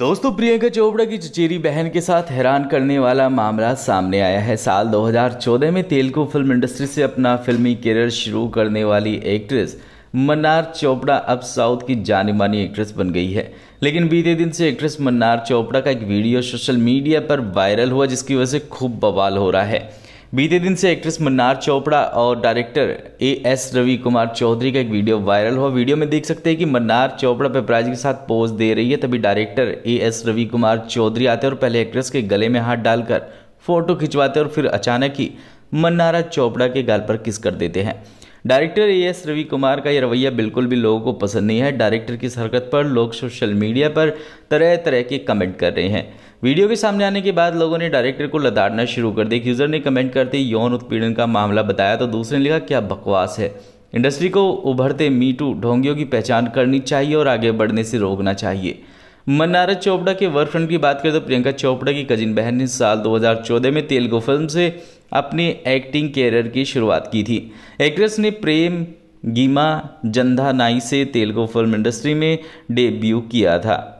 दोस्तों प्रियंका चोपड़ा की चचेरी बहन के साथ हैरान करने वाला मामला सामने आया है साल 2014 में तेलुगु फिल्म इंडस्ट्री से अपना फिल्मी करियर शुरू करने वाली एक्ट्रेस मन्नार चोपड़ा अब साउथ की जानी मानी एक्ट्रेस बन गई है लेकिन बीते दिन से एक्ट्रेस मन्नार चोपड़ा का एक वीडियो सोशल मीडिया पर वायरल हुआ जिसकी वजह से खूब बवाल हो रहा है बीते दिन से एक्ट्रेस मन्नार चोपड़ा और director A S Ravi Kumar Chaudhary का एक वीडियो वायरल हुआ वीडियो में देख सकते हैं कि मन्नार चोपड़ा पेपराजी के साथ पोज दे रही है तभी director A S Ravi Kumar Chaudhary आते हैं और पहले एक्ट्रेस के गले में हाथ डालकर फोटो खिंचवाते और फिर अचानक ही मन्नारा चोपड़ा के गाल पर किस कर देते हैं director A S Ravi Kumar का यह रवैया बिल्कुल भी लोगों को पसंद नहीं है डायरेक्टर की हरकत पर लोग सोशल मीडिया पर तरह तरह के कमेंट कर रहे हैं वीडियो के सामने आने के बाद लोगों ने डायरेक्टर को लताड़ना शुरू कर दिया यूज़र ने कमेंट करते यौन उत्पीड़न का मामला बताया तो दूसरे ने लिखा क्या बकवास है इंडस्ट्री को उभरते मीटू ढोंगियों की पहचान करनी चाहिए और आगे बढ़ने से रोकना चाहिए मन्नारद चोपड़ा के वर्क फ्रंट की बात करें तो प्रियंका चोपड़ा की कजिन बहन ने साल 2014 में तेलुगु फिल्म से अपने एक्टिंग कैरियर की शुरुआत की थी एक्ट्रेस ने प्रेम गीमा नाई से तेलुगु फिल्म इंडस्ट्री में डेब्यू किया था